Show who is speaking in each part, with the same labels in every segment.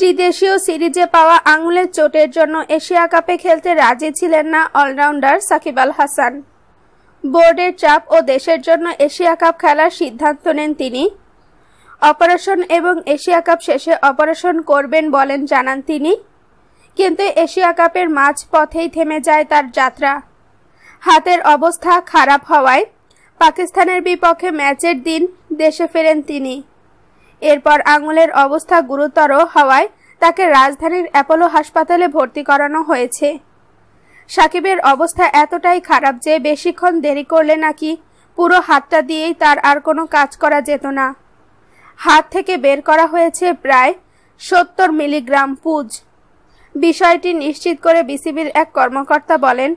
Speaker 1: ত্রিদেশীয় সিরিজে পাওয়া আঙুলের চোটের জন্য এশিয়া কাপে খেলতে রাজি ছিলেন না অলরাউন্ডার সাকিব আল হাসান বোর্ডের চাপ ও দেশের জন্য এশিয়া কাপ খেলার সিদ্ধান্ত নেন তিনি অপারেশন এবং এশিয়া কাপ শেষে অপারেশন করবেন বলেন জানান তিনি কিন্তু এশিয়া কাপের মাঝ পথেই থেমে যায় তার যাত্রা হাতের অবস্থা খারাপ হওয়ায় পাকিস্তানের বিপক্ষে ম্যাচের দিন দেশে ফেরেন তিনি এরপর আঙুলের অবস্থা গুরুতর হওয়ায় তাকে রাজধানীর অ্যাপোলো হাসপাতালে ভর্তি করানো হয়েছে সাকিবের অবস্থা এতটাই খারাপ যে বেশিক্ষণ দেরি করলে নাকি পুরো হাতটা দিয়েই তার আর কোনো কাজ করা যেত না হাত থেকে বের করা হয়েছে প্রায় সত্তর মিলিগ্রাম পুজ বিষয়টি নিশ্চিত করে বিসিবির এক কর্মকর্তা বলেন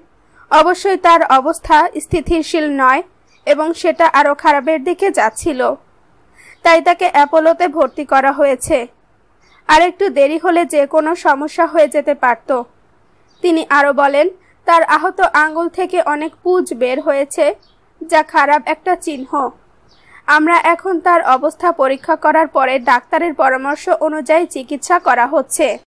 Speaker 1: অবশ্যই তার অবস্থা স্থিতিশীল নয় এবং সেটা আরও খারাপের দিকে যাচ্ছিল তাই তাকে অ্যাপোলোতে ভর্তি করা হয়েছে আর একটু দেরি হলে যে কোনো সমস্যা হয়ে যেতে পারত তিনি আরও বলেন তার আহত আঙ্গুল থেকে অনেক পুজ বের হয়েছে যা খারাপ একটা চিহ্ন আমরা এখন তার অবস্থা পরীক্ষা করার পরে ডাক্তারের পরামর্শ অনুযায়ী চিকিৎসা করা হচ্ছে